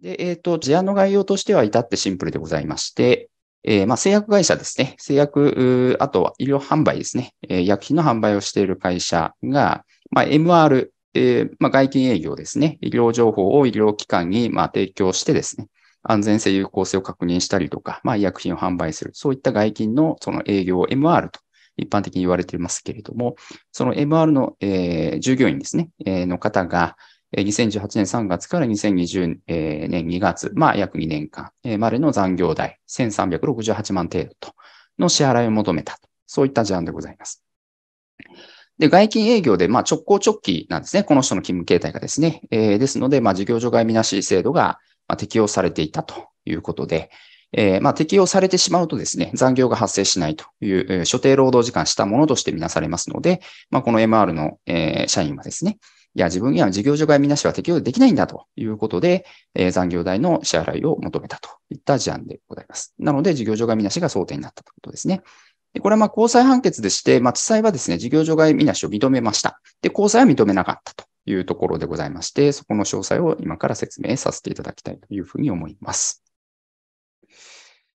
で、えっ、ー、と、事案の概要としては至ってシンプルでございまして、えー、まあ、製薬会社ですね。製薬、あとは医療販売ですね。えー、薬品の販売をしている会社が、まあ、MR、えー、まあ、外勤営業ですね。医療情報を医療機関に、まあ、提供してですね。安全性、有効性を確認したりとか、まあ、医薬品を販売する。そういった外勤のその営業を MR と一般的に言われていますけれども、その MR の、えー、従業員ですね、えー、の方が、2018年3月から2020年2月、まあ約2年間までの残業代1368万程度との支払いを求めたそういった事案でございます。で、外勤営業で、まあ、直行直帰なんですね。この人の勤務形態がですね。えー、ですので、まあ、事業所外見なし制度が適用されていたということで、えー、まあ、適用されてしまうとですね、残業が発生しないという、えー、所定労働時間したものとしてみなされますので、まあ、この MR の、えー、社員はですね、いや、自分には事業所外見なしは適用できないんだということで、えー、残業代の支払いを求めたといった事案でございます。なので、事業所外見なしが争点になったということですね。でこれはまあ際判決でして、まあ、地裁はですね、事業所外見なしを認めました。で、交際は認めなかったというところでございまして、そこの詳細を今から説明させていただきたいというふうに思います。